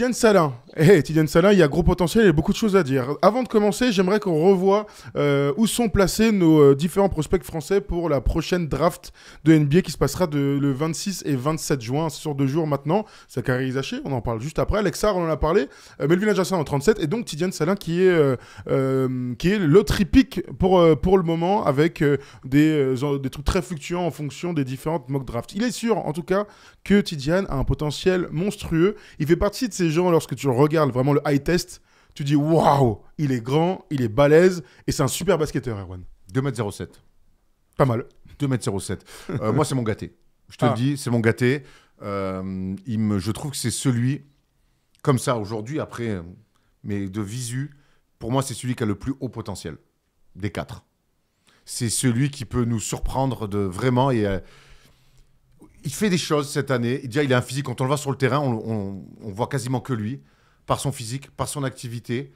Tidiane Salin. Hey, eh, Tidiane Salin, il y a gros potentiel et beaucoup de choses à dire. Avant de commencer, j'aimerais qu'on revoie euh, où sont placés nos euh, différents prospects français pour la prochaine draft de NBA qui se passera de, le 26 et 27 juin, sur deux jours maintenant. Sakari Isaché, on en parle juste après. Alexar, on en a parlé. Euh, Melvin Adjacent en 37. Et donc Tidiane Salin qui est, qui est le tripique pour, pour le moment avec des, des trucs très fluctuants en fonction des différentes mock drafts. Il est sûr, en tout cas, que Tidiane a un potentiel monstrueux. Il fait partie de ces gens, lorsque tu regardes vraiment le high test, tu dis waouh, il est grand, il est balèze et c'est un super basketteur, Erwan. 2m07. Pas mal. 2m07. Euh, moi, c'est mon gâté. Je te ah. dis, c'est mon gâté. Euh, je trouve que c'est celui, comme ça aujourd'hui, après, mais de visu, pour moi, c'est celui qui a le plus haut potentiel des quatre. C'est celui qui peut nous surprendre de vraiment et. Euh, il fait des choses cette année. Déjà, il a un physique. Quand on le voit sur le terrain, on, voit quasiment que lui, par son physique, par son activité.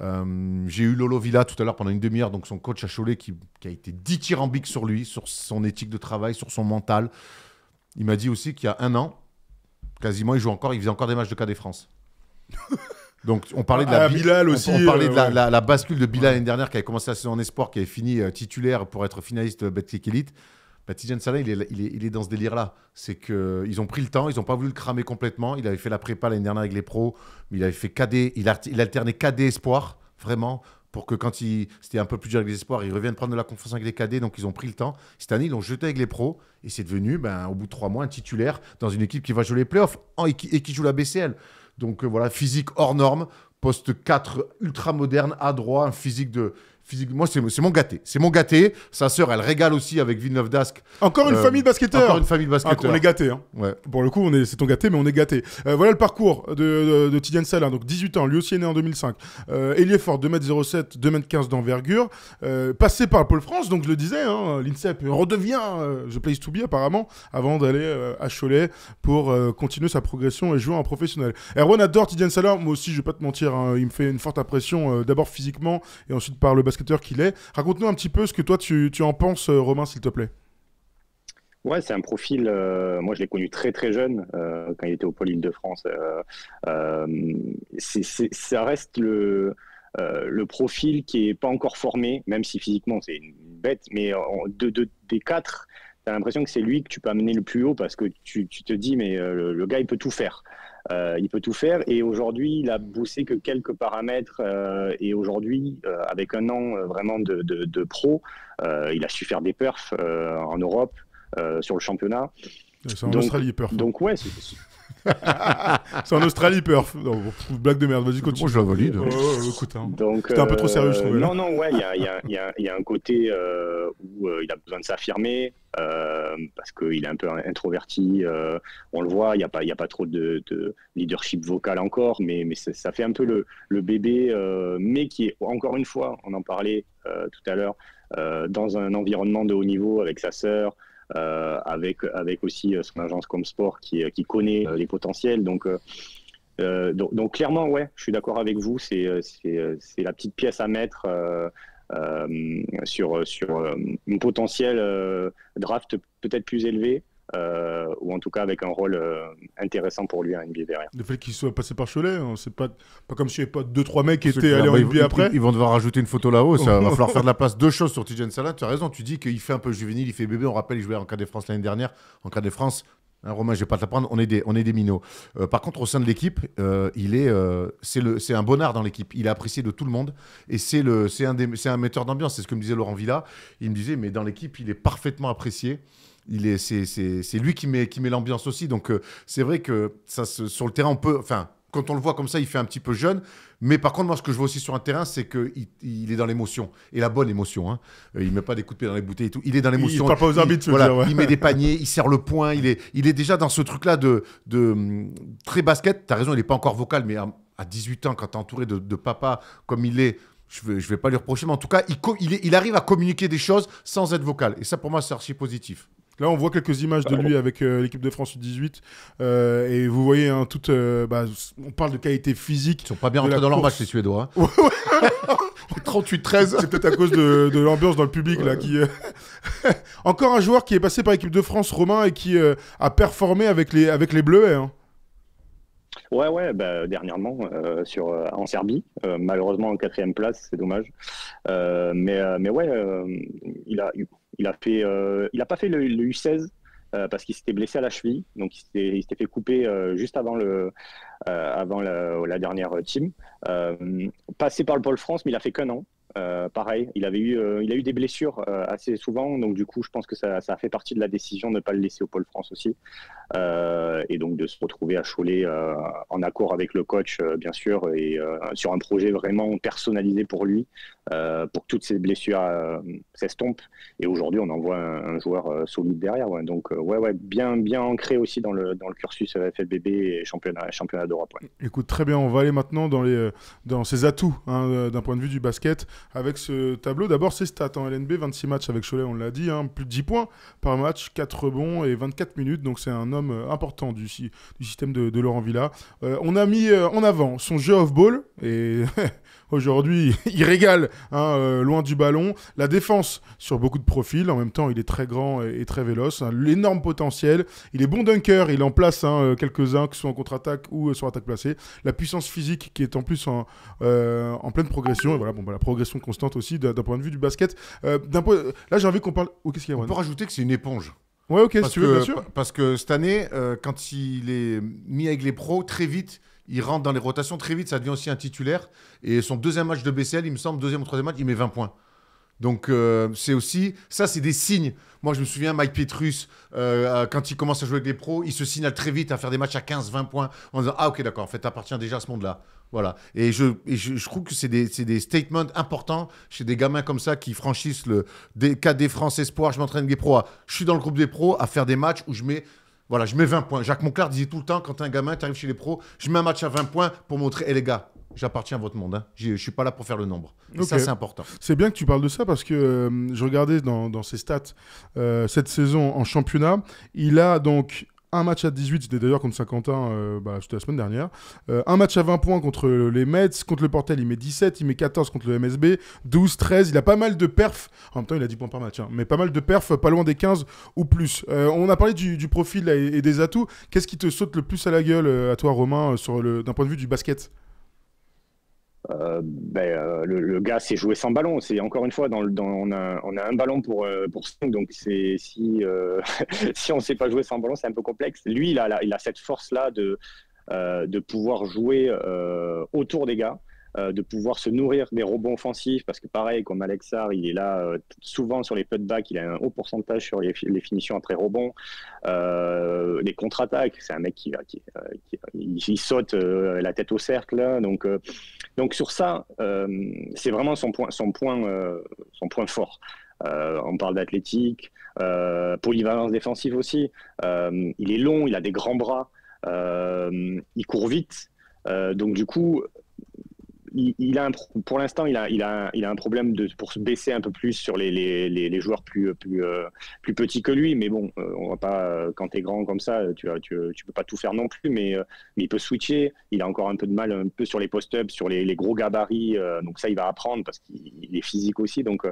Euh, j'ai eu Lolo Villa tout à l'heure pendant une demi-heure, donc son coach à Cholet qui, a été dithyrambique sur lui, sur son éthique de travail, sur son mental. Il m'a dit aussi qu'il y a un an, quasiment, il joue encore, il faisait encore des matchs de KD France. donc on parlait de la, ah, aussi, on, parlait de la, euh, bascule de Bilal l'année dernière qui avait commencé la saison en espoir, qui avait fini euh, titulaire pour être finaliste Betclic Elite bah, Salah, il est, dans ce délire-là. C'est qu'ils ont pris le temps, ils n'ont pas voulu le cramer complètement. Il avait fait la prépa l'année dernière avec les pros, mais il avait fait KD, il, a, alternait KD espoir, vraiment, pour que quand c'était un peu plus dur avec les espoirs, ils reviennent prendre de la confiance avec les KD, donc ils ont pris le temps. Cette année, ils l'ont jeté avec les pros, et c'est devenu, ben, au bout de trois mois, un titulaire dans une équipe qui va jouer les playoffs et, qui, joue la BCL. Donc euh, voilà, physique hors norme, poste 4 ultra moderne, à droit, un physique de Physiquement, c'est mon gâté. C'est mon gâté. Sa sœur, elle régale aussi avec Villeneuve d'Ascq. Encore une euh, famille de basketteurs. Encore une famille de ah, basketteurs. on est gâté. Hein. Pour le coup, on est, c'est ton gâté, mais on est gâté. Euh, voilà le parcours de, Tidiane Salah Donc 18 ans, lui aussi est né en 2005. est euh, fort, 2m07, 2m15 d'envergure. passé par Pôle France, donc je le disais, hein, l'INSEP redevient The Place to Be apparemment, avant d'aller à Cholet pour continuer sa progression et jouer en professionnel. Erwan adore Tidiane Salah Moi aussi, je vais pas te mentir, hein. il me fait une forte impression, d'abord physiquement et ensuite par le basket qu'il est. Raconte-nous un petit peu ce que toi tu, en penses, euh, Romain, s'il te plaît. Ouais, c'est un profil. Euh, moi, je l'ai connu très très jeune euh, quand il était au pôle Île-de-France. ça reste le le profil qui est pas encore formé, même si physiquement c'est une bête. Mais de, de, des quatre, tu as l'impression que c'est lui que tu peux amener le plus haut parce que tu, tu te dis mais le, gars il peut tout faire. Euh, il peut tout faire et aujourd'hui, il a boussé que quelques paramètres. Euh, et aujourd'hui, euh, avec un an vraiment de, pro, il a su faire des perfs en Europe, sur le championnat. C'est en donc, Australie, perf. Hein. Donc, ouais, c'est, c'est en Australie, Perf. blague de merde, vas-y, continue. Moi, je la C'était hein. un peu trop sérieux, je Non, non, ouais, il y a, un côté euh, où euh, il a besoin de s'affirmer, euh, parce qu'il est un peu introverti. on le voit, il n'y a, pas, a pas trop de, leadership vocal encore, mais, ça fait un peu le, le bébé, mais qui est, encore une fois, on en parlait tout à l'heure, dans un environnement de haut niveau avec sa sœur, euh, avec avec aussi euh, son agence comme sport qui euh, qui connaît les potentiels. Donc donc, clairement, ouais, je suis d'accord avec vous. C'est la petite pièce à mettre sur, sur un potentiel draft peut-être plus élevé. Euh, ou en tout cas avec un rôle euh, intéressant pour lui à NBA derrière. Le fait qu'il soit passé par Cholet, hein, c'est pas, pas comme s'il n'y avait pas 2-3 mecs qui étaient allés en NBA après. Ils, vont devoir rajouter une photo là-haut, ça va falloir faire de la place. Deux choses sur Tijan Salah, tu as raison, tu dis qu'il fait un peu juvénile, il fait bébé, on rappelle, il jouait en cas des France l'année dernière, en cas des France. un hein, Romain, je vais pas te prendre, on est des, on est des minots. Euh, par contre, au sein de l'équipe, il est, c'est le, c'est un dans l'équipe. Il est apprécié de tout le monde et c'est le, un, un metteur d'ambiance. C'est ce que me disait Laurent Villa. Il me disait, mais dans l'équipe, il est parfaitement apprécié il est, c'est, c'est, lui qui met, qui met l'ambiance aussi. Donc euh, c'est vrai que ça, sur le terrain, on peut, enfin, quand on le voit comme ça, il fait un petit peu jeune. Mais par contre, moi, ce que je vois aussi sur un terrain, c'est qu'il il est dans l'émotion. Et la bonne émotion. Hein. Euh, il ne met pas des coups de pied dans les bouteilles et tout. Il est dans l'émotion. Il parle pas aux arbitres, voilà, il met des paniers, il serre le point. Il est, il est déjà dans ce truc-là de, de mm, très basket. Tu as raison, il n'est pas encore vocal, mais à, 18 ans, quand tu es entouré de, papa comme il est, je ne vais, vais, pas lui reprocher, mais en tout cas, il, il, arrive à communiquer des choses sans être vocal. Et ça, pour moi, c'est archi positif. Là, on voit quelques images de bah, lui avec euh, l'équipe de France 18. Euh, et vous voyez, hein, toute, euh, bah, on parle de qualité physique. Ils sont pas bien rentrés dans leur match, les Suédois. 38-13. Hein. C'est peut-être à cause de, l'ambiance dans le public. là. Encore un joueur qui est passé par l'équipe de France, Romain, et qui a performé avec les, avec Bleuets. Hein. Ouais, ouais, bah, dernièrement en Serbie, malheureusement en quatrième place, c'est dommage. mais, mais ouais, il a, eu... Il a fait, euh, il a pas fait le, U16 euh, parce qu'il s'était blessé à la cheville, donc il s'était fait couper euh, juste avant le, avant la, dernière team. passé par le Pôle France, mais il a fait qu'un an. pareil, il avait eu, il a eu des blessures assez souvent, donc du coup, je pense que ça, ça, a fait partie de la décision de ne pas le laisser au Pôle France aussi, et donc de se retrouver à Cholet en accord avec le coach, bien sûr, et sur un projet vraiment personnalisé pour lui, euh, pour toutes ces blessures euh, s'estompent. Et aujourd'hui, on envoie un, un joueur euh, solide derrière. Donc, euh, ouais, ouais, bien, bien ancré aussi dans le, dans le cursus FFBB et championnat, championnat d'Europe. Écoute, très bien. On va aller maintenant dans, les, dans ses atouts hein, d'un point de vue du basket avec ce tableau. D'abord, ses stats en LNB 26 matchs avec Cholet, on l'a dit, hein. plus de 10 points par match, 4 rebonds et 24 minutes. Donc, c'est un homme important du, du système de, de Laurent Villa. on a mis en avant son jeu off-ball et. Aujourd'hui, il régale, hein, euh, loin du ballon. La défense sur beaucoup de profils. En même temps, il est très grand et, très véloce. Hein. L'énorme potentiel. Il est bon dunker. Il en place hein, euh, quelques-uns, que ce soit en contre-attaque ou euh, sur attaque placée. La puissance physique qui est en plus en, pleine progression. Et voilà, bon, bah, la progression constante aussi d'un point de vue du basket. point... Là, j'ai envie qu'on parle. Oh, qu'est-ce qu'il On peut rajouter que c'est une éponge. Ouais, ok, tu veux, bien sûr. Parce que cette année, quand il est mis avec les pros, très vite, il rentre dans les rotations très vite, ça devient aussi un titulaire. Et son deuxième match de BCL, il me semble, deuxième ou troisième match, il met 20 points. Donc euh, c'est aussi, ça c'est des signes. Moi je me souviens, Mike Petrus, euh, quand il commence à jouer avec les pros, il se signale très vite à faire des matchs à 15-20 points en disant Ah ok d'accord, en fait appartient déjà à ce monde-là. Voilà. Et je, je, trouve que c'est des, des, statements importants chez des gamins comme ça qui franchissent le des, KD France Espoir, je m'entraîne avec des pros, je suis dans le groupe des pros à faire des matchs où je mets voilà, je mets 20 points. Jacques Monclar disait tout le temps, quand un gamin, t'arrives chez les pros, je mets un match à 20 points pour montrer, hé eh, les gars, j'appartiens à votre monde. Hein. Je ne suis pas là pour faire le nombre. ça, c'est important. C'est bien que tu parles de ça parce que euh, je regardais dans, ses stats euh, cette saison en championnat. Il a donc un match à 18, c'était d'ailleurs contre Saint-Quentin, euh, bah, c'était la semaine dernière. Euh, un match à 20 points contre les Mets, contre le Portel, il met 17, il met 14 contre le MSB, 12, 13, il a pas mal de perfs. En même temps, il a 10 points par match, hein, mais pas mal de perfs, pas loin des 15 ou plus. Euh, on a parlé du, profil et, des atouts. Qu'est-ce qui te saute le plus à la gueule à toi, Romain, d'un point de vue du basket euh, ben, euh, le, gars sait jouer sans ballon. C'est encore une fois, dans, on, a, un ballon pour euh, pour donc c'est si si on ne sait pas jouer sans ballon, c'est un peu complexe. Lui, il a, cette force là de de pouvoir jouer autour des gars. de pouvoir se nourrir des rebonds offensifs, parce que pareil, comme Alexar, il est là souvent sur les putbacks, il a un haut pourcentage sur les, finitions après rebonds les contre-attaques, c'est un mec qui, qui, saute la tête au cercle, hein. donc donc sur ça, euh, c'est vraiment son point, son point, euh, son point fort. Euh, on parle d'athlétique, polyvalence défensive aussi. il est long, il a des grands bras, il court vite. donc du coup, il, a un, pour l'instant, il a, il, a un, il a un problème de, pour se baisser un peu plus sur les, les, les, joueurs plus, plus, euh, plus petits que lui. Mais bon, euh, on va pas, euh, quand tu es grand comme ça, tu ne tu, peux pas tout faire non plus. Mais, il peut switcher. Il a encore un peu de mal un peu sur les post-ups, sur les, gros gabarits. donc ça, il va apprendre parce qu'il est physique aussi. Donc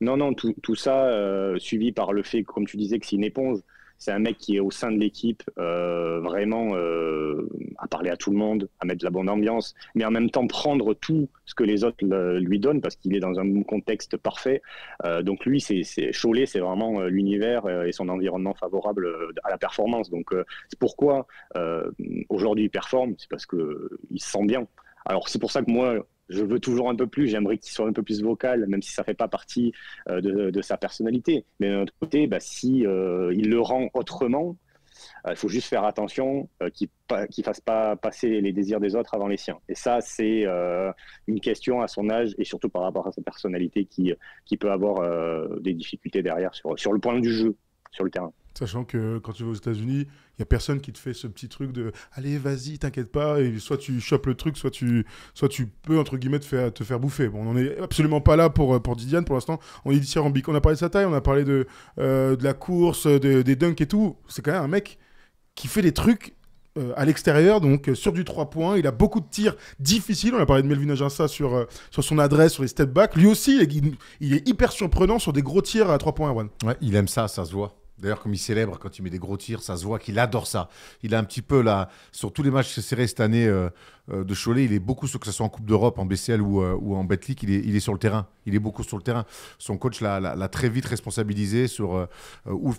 non, non, tout, tout ça, suivi par le fait, comme tu disais, que c'est une éponge. C'est un mec qui est au sein de l'équipe, euh, vraiment euh, à parler à tout le monde, à mettre de la bonne ambiance, mais en même temps prendre tout ce que les autres lui donnent parce qu'il est dans un contexte parfait. Euh, donc lui, c'est Cholet, c'est vraiment l'univers et son environnement favorable à la performance. Donc c'est pourquoi aujourd'hui il performe, c'est parce qu'il se sent bien. Alors c'est pour ça que moi, je veux toujours un peu plus, j'aimerais qu'il soit un peu plus vocal, même si ça ne fait pas partie euh, de, sa personnalité. Mais d'un autre côté, bah, si euh, il le rend autrement, euh, il faut juste faire attention qu'il ne fasse pas passer les désirs des autres avant les siens. Et ça, c'est une question à son âge et surtout par rapport à sa personnalité qui, peut avoir des difficultés derrière sur le point du jeu, sur le terrain. Sachant que quand tu vas aux États-Unis, il n'y a personne qui te fait ce petit truc de allez, vas-y, t'inquiète pas, et soit tu chopes le truc, soit tu, soit tu peux, entre guillemets, te faire, te faire bouffer. Bon, on n'est est absolument pas là pour, euh, pour Didiane pour l'instant. On est rambique. On a parlé de sa taille, on a parlé de, euh, de la course, des dunks et tout. C'est quand même un mec qui fait des trucs euh, à l'extérieur, donc sur du 3 points. Il a beaucoup de tirs difficiles. On a parlé de Melvin Aginsa sur, sur son adresse, sur les step back. Lui aussi, il est, hyper surprenant sur des gros tirs à 3 points, Ouais, il aime ça, ça se voit. D'ailleurs, comme il célèbre quand il met des gros tirs, ça se voit qu'il adore ça. Il a un petit peu là, sur tous les matchs serrés cette année, euh, euh, de Cholet, il est beaucoup, que ce soit en Coupe d'Europe, en BCL ou, euh, ou en Betclic, il est, il est sur le terrain. Il est beaucoup sur le terrain. Son coach l'a très vite responsabilisé sur, euh, ou,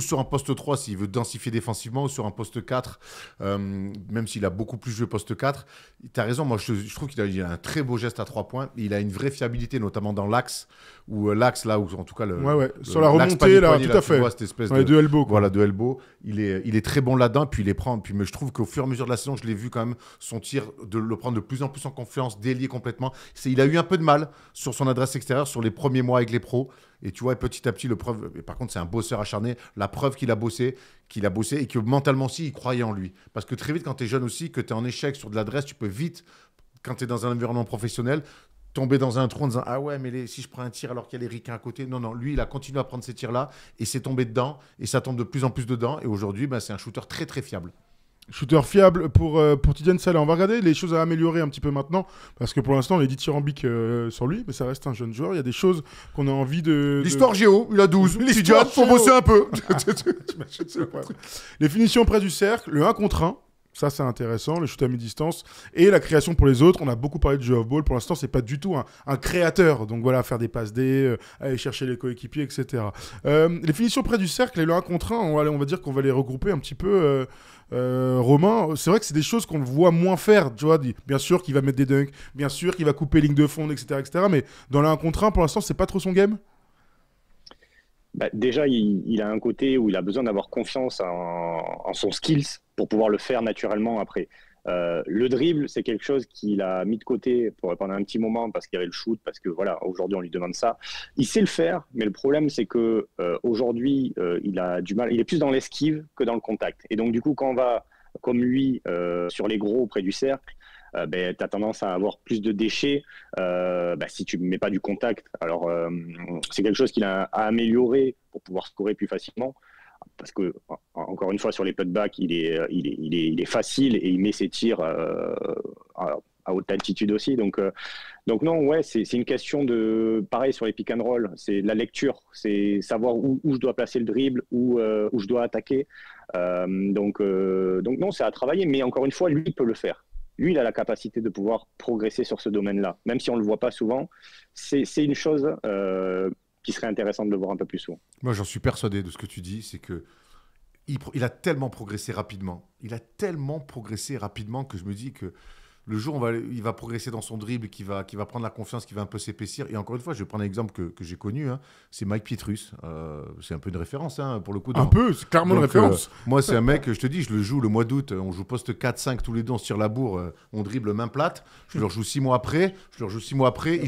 sur un poste 3 s'il veut densifier défensivement, ou sur un poste 4, même s'il a beaucoup plus joué poste 4. Tu as raison, moi je, trouve qu'il a, un très beau geste à 3 points. Il a une vraie fiabilité, notamment dans l'axe, ou l'axe là, où en tout cas le. sur la remontée, là, tout à fait. Vois, cette elbow. Voilà, de elbow. Il est, il est très bon là-dedans, puis il les prend. Puis, mais je trouve qu'au fur et à mesure de la saison, je l'ai vu quand même, son tir de le prendre de plus en plus en confiance, délier complètement. Il a eu un peu de mal sur son adresse extérieure sur les premiers mois avec les pros. Et tu vois, petit à petit, le preuve. Et par contre, c'est un bosseur acharné. La preuve qu'il a bossé, qu'il a bossé et que mentalement aussi, il croyait en lui. Parce que très vite, quand tu es jeune aussi, que tu es en échec sur de l'adresse, tu peux vite, quand tu es dans un environnement professionnel, tomber dans un trou en disant Ah ouais, mais si je prends un tir alors qu'il y a les à côté. Non, non, lui, il a continué à prendre ces tirs-là et c'est tombé dedans et ça tombe de plus en plus dedans. Et aujourd'hui, ben, c'est un shooter très, très fiable. Shooter fiable pour, euh, pour Salah. On va regarder les choses à améliorer un petit peu maintenant, parce que pour l'instant, on est dit euh, sur lui, mais ça reste un jeune joueur. Il y a des choses qu'on a envie de. L'histoire géo, il a 12. Tidiane, pour bosser un peu. les finitions près du cercle, le 1 contre 1. Ça, c'est intéressant, le shoot à mi-distance. Et la création pour les autres, on a beaucoup parlé de jeu off-ball. Pour l'instant, c'est pas du tout un, créateur. Donc voilà, faire des passes D, euh, aller chercher les coéquipiers, etc. Euh, les finitions près du cercle et le 1 contre 1, on va dire qu'on va les regrouper un petit peu euh, Romain, c'est vrai que c'est des choses qu'on voit moins faire. Tu bien sûr qu'il va mettre des dunks, bien sûr qu'il va couper ligne de fond, etc., etc. Mais dans l'un contre pour l'instant, c'est pas trop son game. Bah, déjà, il, a un côté où il a besoin d'avoir confiance en, en, son skills pour pouvoir le faire naturellement après. Euh, le dribble, c'est quelque chose qu'il a mis de côté pour, pendant un petit moment parce qu'il y avait le shoot, parce que voilà, aujourd'hui on lui demande ça. Il sait le faire, mais le problème c'est que euh, aujourd'hui euh, il a du mal, il est plus dans l'esquive que dans le contact. Et donc du coup, quand on va comme lui sur les gros près du cercle, ben, tu as tendance à avoir plus de déchets ben, si tu ne mets pas du contact. Alors, c'est quelque chose qu'il a à améliorer pour pouvoir scorer plus facilement parce que encore une fois sur les putbacks, il est, euh, il est, il est, il est facile et il met ses tirs euh, à, haute altitude aussi. Donc, euh, donc non, ouais, c'est une question de pareil sur les pick and roll, c'est la lecture, c'est savoir où, où, je dois placer le dribble, où, où je dois attaquer. donc, donc non, c'est à travailler, mais encore une fois, lui peut le faire. Lui, il a la capacité de pouvoir progresser sur ce domaine-là, même si on ne le voit pas souvent. C'est une chose qui serait intéressant de le voir un peu plus souvent. Moi, j'en suis persuadé de ce que tu dis, c'est que il, il, a tellement progressé rapidement, il a tellement progressé rapidement que je me dis que le jour il va progresser dans son dribble, qui va, prendre la confiance, qui va un peu s'épaissir. Et encore une fois, je vais prendre un exemple que, j'ai connu, hein. c'est Mike Pietrus. Euh, c'est un peu une référence, hein, pour le coup. Un peu, c'est clairement une référence. Euh, moi, c'est un mec, je te dis, je le joue le mois d'août, on joue poste 4-5 tous les deux, sur la bourre, euh, on dribble main plate. Je le joue six mois après, je le joue six mois après, il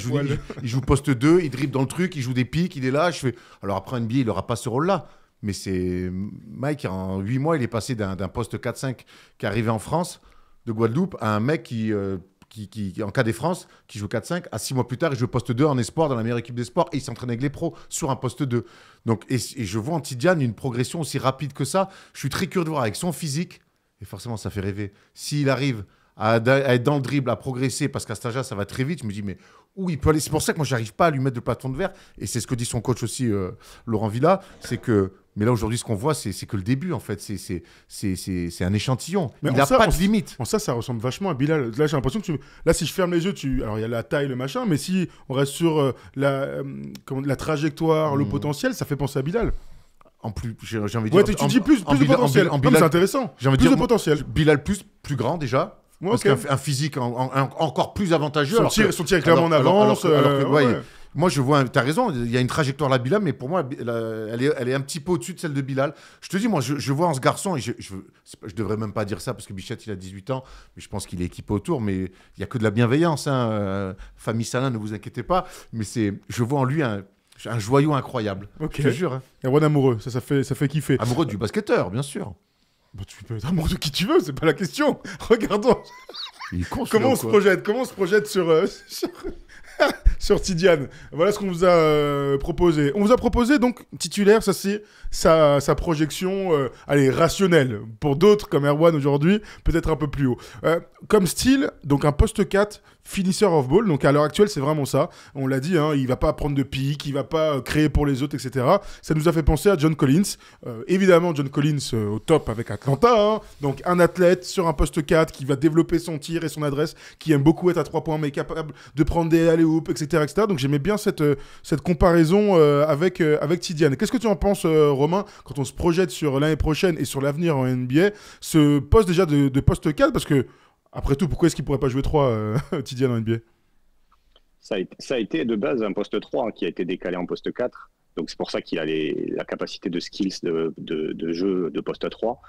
joue, poste 2, il dribble dans le truc, il joue des pics, il est là. Je fais... Alors après, NBA, il n'aura pas ce rôle-là. Mais c'est Mike, en 8 mois, il est passé d'un poste 4-5 qui arrivait en France de Guadeloupe à un mec qui, euh, qui, en cas des France, qui joue 4-5, à 6 mois plus tard, il joue poste 2 en espoir dans la meilleure équipe des et il s'entraîne avec les pros sur un poste 2. Donc, et, je vois en Tidiane une progression aussi rapide que ça. Je suis très curieux de voir avec son physique, et forcément ça fait rêver, s'il arrive à, être dans le dribble, à progresser, parce qu'à cet là ça va très vite. Je me dis, mais où il peut aller. C'est pour ça que moi, j'arrive pas à lui mettre de plafond de verre. Et c'est ce que dit son coach aussi, euh, Laurent Villa, c'est que. Mais là, aujourd'hui, ce qu'on voit, c'est que le début, en fait. C'est un échantillon. il n'a pas de limite. ça, ça ressemble vachement à Bilal. Là, j'ai l'impression que tu... Là, si je ferme les yeux, tu... alors il y a la taille, le machin, mais si on reste sur euh, la, euh, comment... la trajectoire, le hmm. potentiel, ça fait penser à Bilal en plus, j'ai envie de ouais, tu dis plus, plus de potentiel. En, c'est intéressant. J'ai envie plus de dire, potentiel. Bilal plus, plus grand déjà. Moi Parce physique encore plus avantageux. Son, tir, clairement en avance. Moi, je vois, tu as raison, il y a une trajectoire là, Bilal, mais pour moi, elle est, elle est un petit peu au-dessus de celle de Bilal. Je te dis, moi, je, vois en ce garçon, et je, je, devrais même pas dire ça parce que Bichette, il a 18 ans, mais je pense qu'il est équipé autour, mais il y a que de la bienveillance. Hein, euh, famille Salin, ne vous inquiétez pas, mais c'est, je vois en lui un, joyau incroyable. Je te jure. Un hein. roi amoureux, ça, ça, fait, ça fait kiffer. Amoureux du basketteur, bien sûr. Bah, tu peux être amoureux de qui tu veux, c'est pas la question. Regardons. comment on se projette Comment on se projette sur, euh, sur... Tidiane Voilà ce qu'on vous a euh, proposé. On vous a proposé donc titulaire, ça c'est sa, projection, euh, allez rationnelle. Pour d'autres comme Erwan aujourd'hui, peut-être un peu plus haut. comme style, donc un poste 4 finisseur off ball. Donc à l'heure actuelle, c'est vraiment ça. On l'a dit, hein, il va pas prendre de pique, il va pas euh, créer pour les autres, etc. Ça nous a fait penser à John Collins. Euh, évidemment, John Collins euh, au top avec Atlanta. Hein. Donc un athlète sur un poste 4 qui va développer son tir et son adresse, qui aime beaucoup être à 3 points, mais capable de prendre des alley-oops, etc., etc. Donc j'aimais bien cette, cette comparaison avec, avec Tidiane. Qu'est-ce que tu en penses, Romain, quand on se projette sur l'année prochaine et sur l'avenir en NBA Ce poste déjà de, de poste 4, parce que après tout, pourquoi est-ce qu'il pourrait pas jouer 3 euh, en NBA ça a, été, ça a, été, de base un poste 3 qui a été décalé en poste 4. Donc c'est pour ça qu'il a la capacité de skills de, de jeu de poste 3.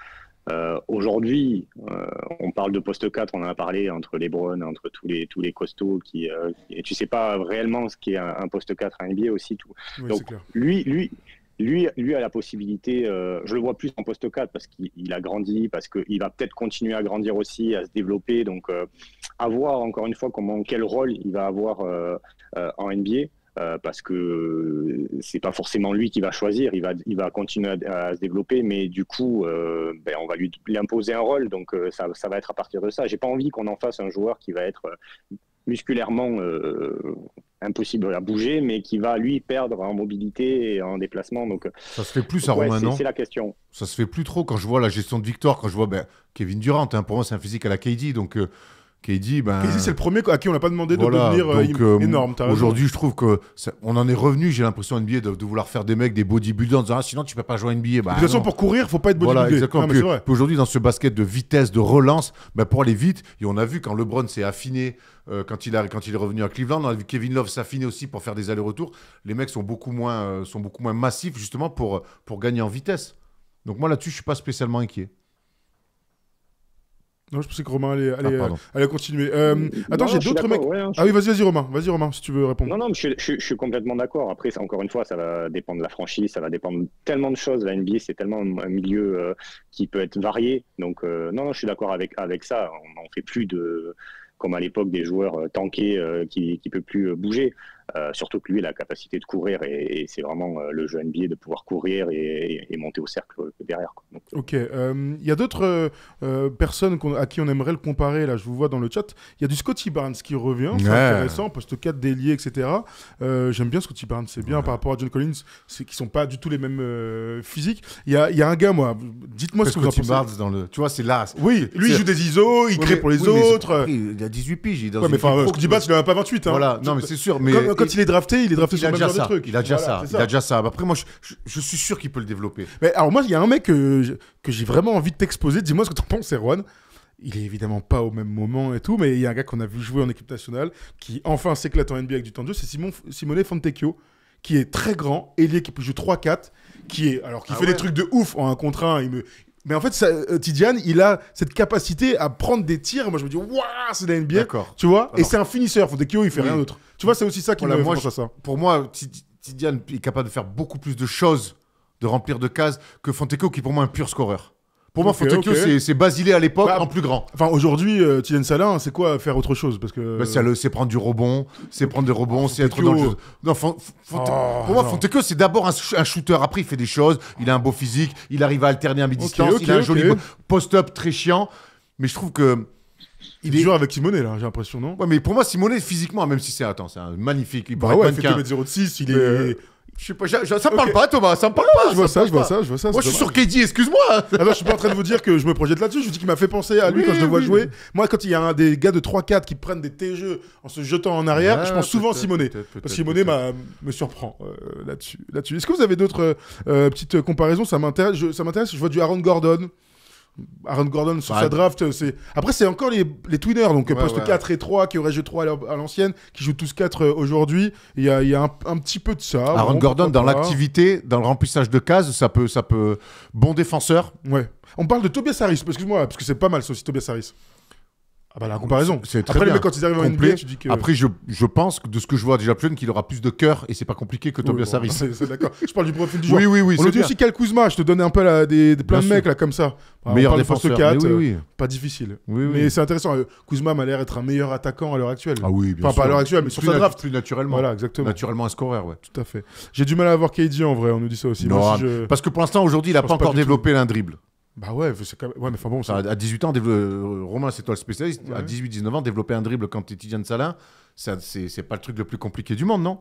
Euh, aujourd'hui, euh, on parle de poste 4, on en a parlé entre les Browns, entre tous les, tous les costauds. Qui, euh, et tu sais pas réellement ce qu'est un, un, poste 4 à NBA aussi. Tout. Donc lui, lui, lui, lui a la possibilité, euh, je le vois plus en poste 4 parce qu'il a grandi, parce qu'il va peut-être continuer à grandir aussi, à se développer. Donc, euh, à voir encore une fois comment, quel rôle il va avoir euh, en NBA. parce que c'est pas forcément lui qui va choisir, il va, il va continuer à, se développer, mais du coup, ben, on va lui, lui, imposer un rôle, donc ça, ça, va être à partir de ça. J'ai pas envie qu'on en fasse un joueur qui va être musculairement impossible à bouger, mais qui va lui perdre en mobilité et en déplacement. Donc euh, ça se fait plus à Romain, non C'est la question. Ça se fait plus trop quand je vois la gestion de Victor quand je vois ben, Kevin Durant. Hein, pour moi, c'est un physique à la KD, donc euh, dit ben. c'est le premier à qui on n'a pas demandé de devenir euh, euh, énorme. Aujourd'hui, je trouve que on en est revenu. J'ai l'impression NBA de, de, vouloir faire des mecs des bodybuilders en disant ah, sinon tu peux pas jouer à NBA. de bah, toute façon, pour courir, faut pas être bodybuilder. aujourd'hui, dans ce basket de vitesse, de relance, ben, pour aller vite, et on a vu quand LeBron s'est affiné. Euh, quand, il a, quand il est revenu à Cleveland, on a vu Kevin Love s'affiner aussi pour faire des allers-retours. Les mecs sont beaucoup moins, sont beaucoup moins massifs justement pour, pour gagner en vitesse. Donc moi là-dessus, je suis pas spécialement inquiet. Non, je pensais que Romain allait, ah, euh, continuer. Euh, attends, j'ai d'autres mecs. Hein, ah oui, vas-y, vas-y, Romain. Vas-y, Romain, si tu veux répondre. Non, non, je, suis complètement d'accord. Après, encore une fois, ça va dépendre de la franchise, ça va dépendre tellement de choses. La NBA, c'est tellement un milieu euh, qui peut être varié. Donc, non, non, je suis d'accord avec, avec ça. On n'en fait plus de comme à l'époque des joueurs tankés qui ne peuvent plus bouger. Euh, surtout que lui, a la capacité de courir et, c'est vraiment euh, le jeu NBA de pouvoir courir et, monter au cercle euh, derrière. ok. Il y a d'autres personnes à qui on aimerait le comparer. Là, je vous vois dans le chat. Il y a du Scotty Barnes qui revient. C'est intéressant. Poste 4 délié, etc. J'aime bien Scotty Barnes. C'est bien par rapport à John Collins, qui sont pas du tout les mêmes physiques. Il y a, un gars, moi. Dites-moi ce que vous en pensez. Barnes dans le. Tu vois, c'est là. Oui. Lui, il joue des ISO. Il crée pour les autres. il a 18 piges. Il est dans mais Scotty Barnes, il en a pas 28. Hein. Voilà. Non, mais c'est sûr. Mais quand il est drafté, il est drafté sur le même genre de truc. Il a déjà ça. Il a déjà ça. Après, moi, je, suis sûr qu'il peut le développer. Mais alors, moi, il y a un mec euh, que, j'ai vraiment envie de t'exposer. Dis-moi ce que tu penses, Erwan. Il est évidemment pas au même moment et tout, mais il y a un gars qu'on a vu jouer en équipe nationale qui enfin s'éclate en NBA avec du temps de jeu, c'est Simon, Simone Fontecchio, qui est très grand, ailier qui peut jouer 3-4, qui est alors qui ah fait des trucs de ouf en un contre 1, il, me, mais en fait, euh, Tidiane, il a cette capacité à prendre des tirs. Moi, je me dis, waouh, c'est de la NBA. Tu vois Et c'est un finisseur. Faut des ne il fait rien d'autre. Tu vois, c'est aussi ça qui voilà, me ça. Pour moi, Tidiane est capable de faire beaucoup plus de choses, de remplir de cases que Fonteco, qui est pour moi un pur scoreur. Pour moi, Fontecchio, c'est basilé à l'époque bah, en plus grand. Enfin, aujourd'hui, euh, Salin, c'est quoi faire autre chose Parce que. Bah, c'est prendre du rebond, c'est prendre des rebonds, ah, c'est être dans le jeu. Oh, pour moi, Fontecchio, c'est d'abord un, shooter. Après, il fait des choses, il a un beau physique, il arrive à alterner à mi-distance, il a un joli post-up très chiant. Mais je trouve que. Il est toujours avec Simonet, là, j'ai l'impression, non Ouais, mais pour moi, Simonet, physiquement, même si c'est. Attends, c'est un magnifique. Il bah ouais, fait 2m06, il est. Euh, je sais pas, je- ça me parle pas, Thomas, ça me parle pas. je vois ça, je vois ça, je vois ça. Moi, je suis sur KD, excuse-moi. alors je suis pas en train de vous dire que je me projette là-dessus. Je vous dis qu'il m'a fait penser à lui quand je le vois jouer. Moi, quand il y a un des gars de 3-4 qui prennent des t-jeux en se jetant en arrière, je ah, pense souvent à Simonet. Parce que Simonet me surprend euh, Là dessus est ce que vous avez d'autres euh, euh, petites comparaisons Ça m'intéresse. ça m'intéresse, je vois du Aaron Gordon. Aaron Gordon sur bah, sa draft, c'est. Après, c'est encore les, les donc poste 4 et 3 qui aurait joué 3 à l'ancienne, qui jouent tous 4 euh, aujourd'hui. Il y a, un, petit peu de ça. Aaron Gordon, dans l'activité, dans le remplissage de cases, ça peut, ça peut. Bon défenseur. Ouais. On parle de Tobias Harris, excuse-moi, parce que c'est pas mal ça aussi, Tobias Harris. Ah bah, la comparaison. C'est très bien. quand ils arrivent en tu Après, je, je pense que de ce que je vois déjà plus jeune, qu'il aura plus de cœur et c'est pas compliqué que Tobias Harris. c'est d'accord. Je parle du profil du joueur. Oui, oui, oui. On le dit aussi quel Kuzma. Je te donnais un peu des, des, plein de mecs là comme ça. meilleur défenseur. 4, oui, oui. pas difficile. Oui, mais c'est intéressant. Euh, Kuzma m'a l'air être un meilleur attaquant à l'heure actuelle. Ah oui, bien sûr. pas à l'heure actuelle, mais sur sa draft. Plus naturellement. Voilà, exactement. Naturellement un scoreur, ouais. Tout à fait. J'ai du mal à voir KD en vrai. On nous dit ça aussi. Parce que pour l'instant, aujourd'hui, il a pas encore développé l'un dribble. Bah ouais, mais enfin bon, ça, à 18 ans, euh, Romain, c'est toi le spécialiste, à 18-19 ans, développer un dribble quand tu es Salah, Salin, c'est pas le truc le plus compliqué du monde, non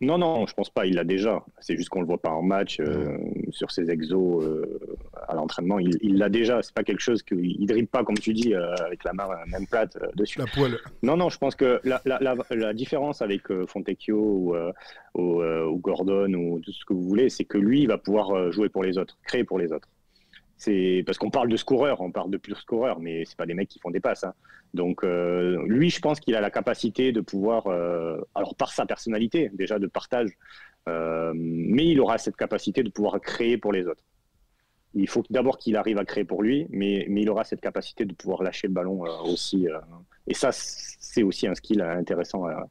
non, non, je pense pas. Il l'a déjà. C'est juste qu'on le voit pas en match euh, sur ses exos euh, à l'entraînement. Il l'a déjà. C'est pas quelque chose qu'il dribble pas comme tu dis avec la main même plate dessus. La poêle. Non, non, je pense que la, différence avec Fontecchio ou, Gordon ou tout ce que vous voulez, c'est que lui, il va pouvoir jouer pour les autres, créer pour les autres. C'est parce qu'on parle de scoreur, on parle de plus scoreur, mais c'est pas des mecs qui font des passes. Hein. Donc euh, lui, je pense qu'il a la capacité de pouvoir, euh, alors par sa personnalité déjà de partage, euh, mais il aura cette capacité de pouvoir créer pour les autres. Il faut d'abord qu'il arrive à créer pour lui, mais, mais, il aura cette capacité de pouvoir lâcher le ballon aussi. et ça, c'est aussi un skill intéressant à,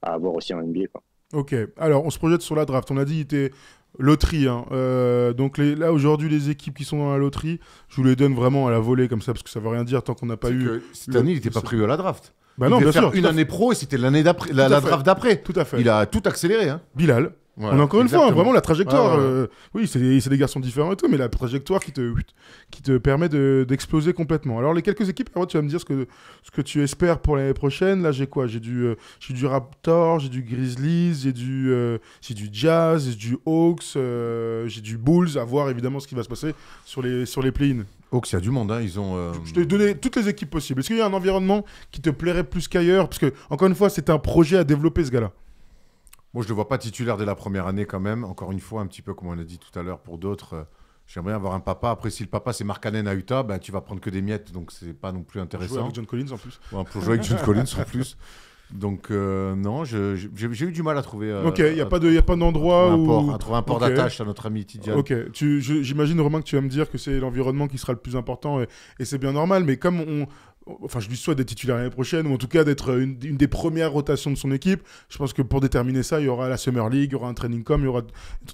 avoir aussi en NBA. Ok, alors on se projette sur la draft. On a dit, était loterie. Hein. Euh, donc là aujourd'hui les équipes qui sont dans la loterie, je vous les donne vraiment à la volée comme ça parce que ça veut rien dire tant qu'on n'a pas eu. cette année, il n'était pas prévu à la draft. Bah il non, bien sûr, Une année pro et c'était l'année d'après, la, draft d'après. Tout à fait. Il a tout accéléré. Hein. Bilal, encore une fois, hein, vraiment la trajectoire. Euh, oui, c'est des, garçons différents et tout, mais la trajectoire qui te, qui te permet d'exploser complètement. Alors, les quelques équipes, tu vas me dire ce que, ce que tu espères pour l'année prochaine. Là, j'ai quoi J'ai du, euh, du Raptor, j'ai du Grizzlies, j'ai du, euh, du Jazz, j'ai du Hawks, j'ai du Bulls. À voir évidemment ce qui va se passer sur les, sur les play in Hawks, il y a du monde, hein, ils ont. Je t'ai donné toutes les équipes possibles. Est-ce qu'il y a un environnement qui te plairait plus qu'ailleurs Parce que, encore une fois, c'est un projet à développer, ce gars-là. Moi, je ne le vois pas titulaire dès la première année quand même. Encore une fois, un petit peu comme on a dit tout à l'heure pour d'autres, euh, j'aimerais avoir un papa. Après, si le papa c'est Mark à Utah, ben, tu vas prendre que des miettes, donc c'est pas non plus intéressant. Jouer avec John Collins en plus. pour jouer avec John Collins en plus. Donc euh, non, j'ai eu du mal à trouver. Euh, ok, il n'y a, a pas d'endroit où... à trouver un port d'attache à notre ami Tidian. Ok, j'imagine Romain que tu vas me dire que c'est l'environnement qui sera le plus important et, et c'est bien normal, mais comme on, Enfin, je lui souhaite d'être titulaire l'année prochaine, ou en tout cas d'être euh, une, des premières rotations de son équipe. Je pense que pour déterminer ça, il y aura la Summer League, il y aura un training camp, il y aura,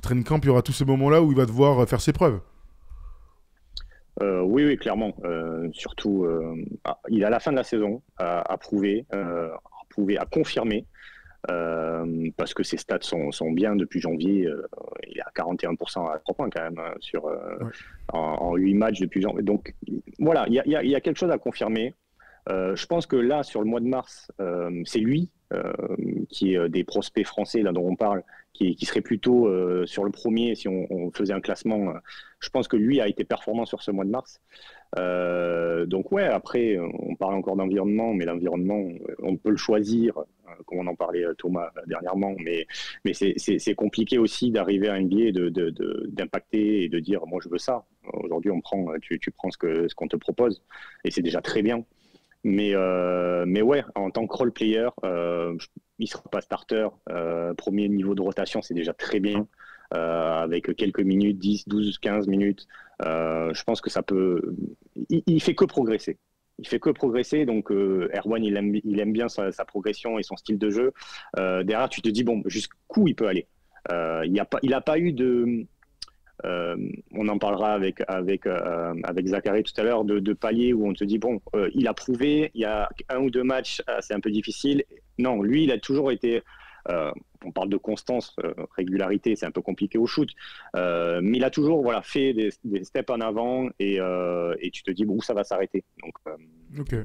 training camp, il y aura tous ces moments-là où il va devoir euh, faire ses preuves. Euh, oui, oui, clairement. surtout, ah, il a la fin de la saison à prouver, à prouver, à confirmer. Euh, parce que ses stats sont, sont bien depuis janvier. Euh, il est à 41% à 3 points quand même hein, sur, euh, en, huit 8 matchs depuis janvier. Donc voilà, il y, y a, quelque chose à confirmer. je pense que là, sur le mois de mars, c'est lui euh, qui est euh, des prospects français là dont on parle, qui, serait plutôt euh, sur le premier si on, faisait un classement. je pense que lui a été performant sur ce mois de mars. donc ouais, après on parle encore d'environnement, mais l'environnement on peut le choisir, comme on en parlait Thomas dernièrement, mais mais c'est compliqué aussi d'arriver à un biais d'impacter de, de, et de dire moi je veux ça. Aujourd'hui on prend tu, tu prends ce que ce qu'on te propose et c'est déjà très bien. Mais, euh, mais ouais, en tant que role player, euh, il ne sera pas starter. Euh, premier niveau de rotation, c'est déjà très bien. avec quelques minutes, 10, 12, 15 minutes, je pense que ça peut. Il, ne fait que progresser. Il fait que progresser. Donc, Erwan, il aime, il aime bien sa, progression et son style de jeu. derrière, tu te dis, bon, jusqu'où il peut aller il n'a pas, pas, eu de euh, on en parlera avec avec euh, avec Zachary tout à l'heure de, de paliers où on te dit bon, euh, il a prouvé, il y a un ou deux matchs, ah, c'est un peu difficile. Non, lui, il a toujours été. on parle de constance, régularité, c'est un peu compliqué au shoot, mais il a toujours voilà fait des, steps en avant et, tu te dis où ça va s'arrêter. Donc,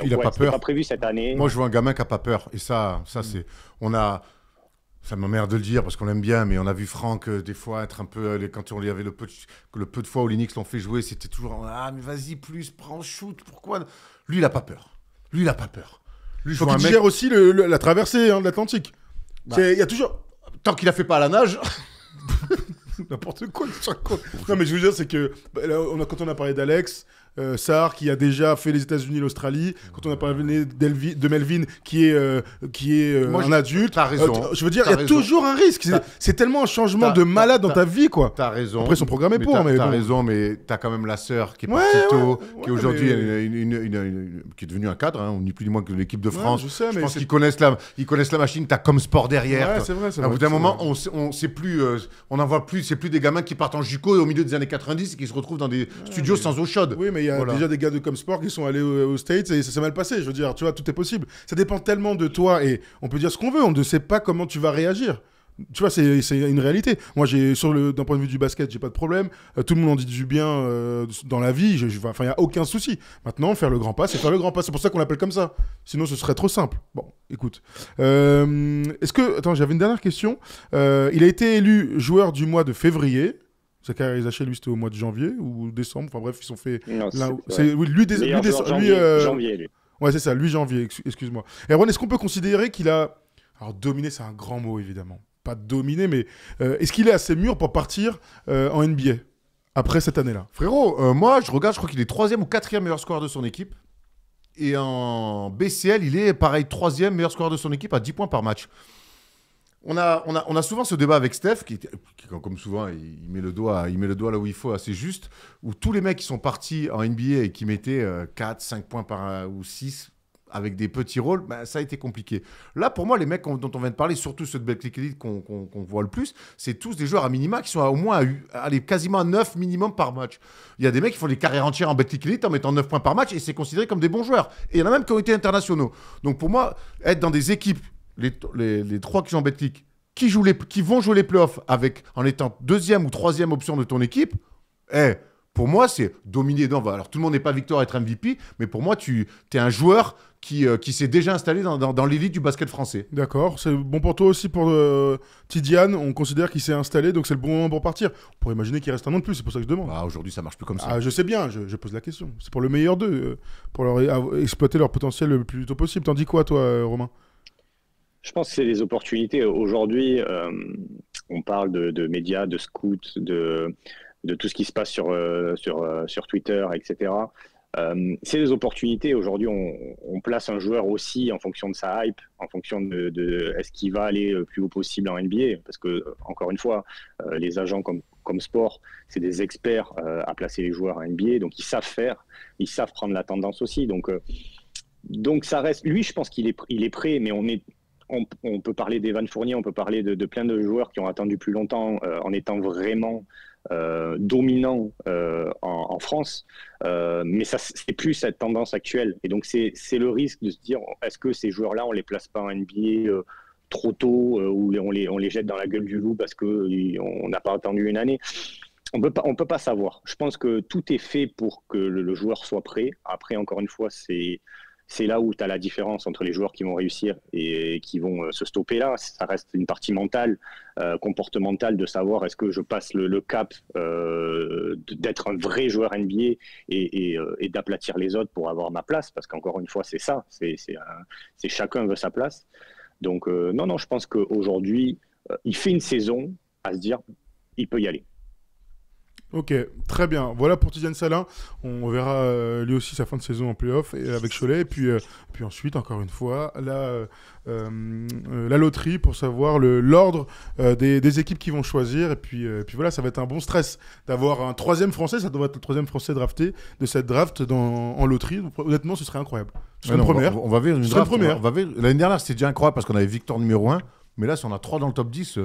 il n'a pas peur. prévu cette année. Moi, je vois un gamin qui n'a pas peur et ça, ça mm. c'est on a ça m'emmerde de le dire parce qu'on l'aime bien, mais on a vu Franck euh, des fois être un peu. Euh, quand on lui avait le peu de, le peu de fois où Linux l'ont fait jouer, c'était toujours Ah, mais vas-y, plus, prends, shoot, pourquoi Lui, il n'a pas peur. Lui, il n'a pas peur. Lui, Faut qu'il tu gère aussi la traversée hein, de l'Atlantique. Bah. Il y a toujours. Tant qu'il a fait pas à la nage. N'importe quoi, Non, mais je veux dire, c'est que bah, on a, quand on a parlé d'Alex, euh, qui a déjà fait les États-Unis, l'Australie. Quand on a parlé de Melvin qui est, euh, qui est euh, un adulte. t'as raison. Euh, je veux dire, il y a toujours un risque. C'est tellement un changement de malade dans ta vie, quoi. T'as raison. Après, son sont est mais pour. As, t'as raison, mais t'as quand même la sœur qui est partie tôt, qui aujourd'hui une... qui est devenue un cadre, hein. on n'est plus du moins que l'équipe de France. je, pense qu'ils connaissent la, ils connaissent la machine. T'as comme sport derrière. c'est vrai. bout d'un moment, on, n'en plus, on en voit plus. C'est plus des gamins qui partent en JUCO au milieu des années 90 et qui se retrouvent dans des studios sans eau chaude. Oui, mais il y a déjà des gars de Comsport qui sont allés aux, States et ça s'est mal passé. Je veux dire, tu vois, tout est possible. Ça dépend tellement de toi et on peut dire ce qu'on veut. On ne sait pas comment tu vas réagir. Tu vois, c'est une réalité. Moi, j'ai sur le d'un point de vue du basket, j'ai pas de problème. Euh, tout le monde en dit du bien euh, dans la vie. Enfin, il y a aucun souci. Maintenant, faire le grand pas, c'est faire le grand pas. C'est pour ça qu'on l'appelle comme ça. Sinon, ce serait trop simple. Bon, écoute. Euh, est-ce que attends, j'avais une dernière question. il a été élu joueur du mois de février. Zachary Zaché, lui, c'était au mois de janvier ou décembre. Enfin bref, ils sont fait. lui, janvier, lui, Ouais, c'est ça, lui, janvier, excuse-moi. Et Erwan, est-ce qu'on peut considérer qu'il a. Alors, dominé, c'est un grand mot, évidemment. Pas dominé mais euh, est-ce qu'il est assez mûr pour partir euh, en NBA après cette année-là Frérot, euh, moi, je regarde, je crois qu'il est troisième ou quatrième meilleur scoreur de son équipe. Et en BCL, il est pareil, troisième meilleur scoreur de son équipe à 10 points par match on a, souvent ce débat avec Steph, qui, comme souvent, il, met le doigt, il met le doigt là où il faut, assez juste, où tous les mecs qui sont partis en NBA et qui mettaient 4, euh, 5 points par, euh, ou 6 avec des petits rôles, ben, ça a été compliqué. Là, pour moi, les mecs dont on vient de parler, surtout ceux de Belgique Elite qu'on voit le plus, c'est tous des joueurs à minima qui sont au moins à, allez, quasiment à 9 minimum par match. Il y a des mecs qui font des carrières entières en Belgique Elite en mettant 9 points par match et c'est considéré comme des bons joueurs. Et il y en a même qui ont été internationaux. Donc pour moi, être dans des équipes les, trois qui jouent en qui, qui vont jouer les playoffs avec, en étant deuxième ou troisième option de ton équipe, eh, pour moi, c'est dominer. va alors, tout le monde n'est pas victoire à être MVP, mais pour moi, tu es un joueur qui, euh, qui s'est déjà installé dans, dans, l'élite du basket français. D'accord, c'est bon pour toi aussi pour euh, Tidiane. On considère qu'il s'est installé, donc c'est le bon moment pour partir. On pourrait imaginer qu'il reste un an de plus, c'est pour ça que je demande. Ah, aujourd'hui, ça marche plus comme ça. Ah, je sais bien, je, pose la question. C'est pour le meilleur d'eux, euh, pour leur, exploiter leur potentiel le plus tôt possible. T'en dis quoi, toi, Romain je pense que c'est des opportunités. Aujourd'hui, euh, on parle de, médias, de scouts, de, de tout ce qui se passe sur, euh, sur, euh, sur Twitter, etc. c'est des opportunités. Aujourd'hui, on, place un joueur aussi en fonction de sa hype, en fonction de, est-ce qu'il va aller le plus haut possible en NBA. Parce que, encore une fois, les agents comme, comme sport, c'est des experts à placer les joueurs en NBA. Donc, ils savent faire, ils savent prendre la tendance aussi. Donc, donc ça reste. Lui, je pense qu'il est, il est prêt, mais on est, on, peut parler d'Evan Fournier, on peut parler de, plein de joueurs qui ont attendu plus longtemps euh, en étant vraiment euh, dominants euh, en, France, mais ça c'est plus cette tendance actuelle. Et donc c'est le risque de se dire, est-ce que ces joueurs-là, on les place pas en NBA trop tôt ou on les, jette dans la gueule du loup parce qu'on n'a pas attendu une année on peut pas, peut pas savoir. Je pense que tout est fait pour que le joueur soit prêt. Après, encore une fois, c'est c'est là où tu as la différence entre les joueurs qui vont réussir et qui vont euh, se stopper là. Ça reste une partie mentale, euh, comportementale de savoir est-ce que je passe le, cap euh, d'être un vrai joueur NBA et, d'aplatir les autres pour avoir ma place. Parce qu'encore une fois, c'est ça. C'est chacun veut sa place. Donc non, non, je pense qu'aujourd'hui, il fait une saison à se dire il peut y aller. Ok, très bien. Voilà pour Tiziane Salin. On verra euh, lui aussi sa fin de saison en playoff et, avec Cholet. Et puis, euh, puis ensuite, encore une fois, la, euh, la loterie pour savoir l'ordre des, des, équipes qui vont choisir. Et puis, puis voilà, ça va être un bon stress d'avoir un troisième Français. Ça doit être le troisième Français drafté de cette draft dans, en loterie. Honnêtement, ce serait incroyable. Ce serait une première. On va, une première. L'année dernière, c'était déjà incroyable parce qu'on avait Victor numéro 1. Mais là, si on a 3 dans le top 10,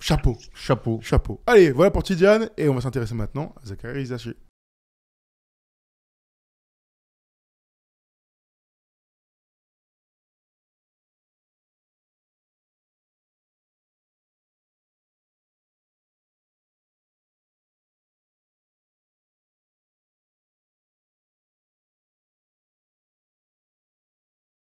Chapeau. Chapeau. Chapeau. Allez, voilà pour Tidiane. Et on va s'intéresser maintenant à Zachary Zaché.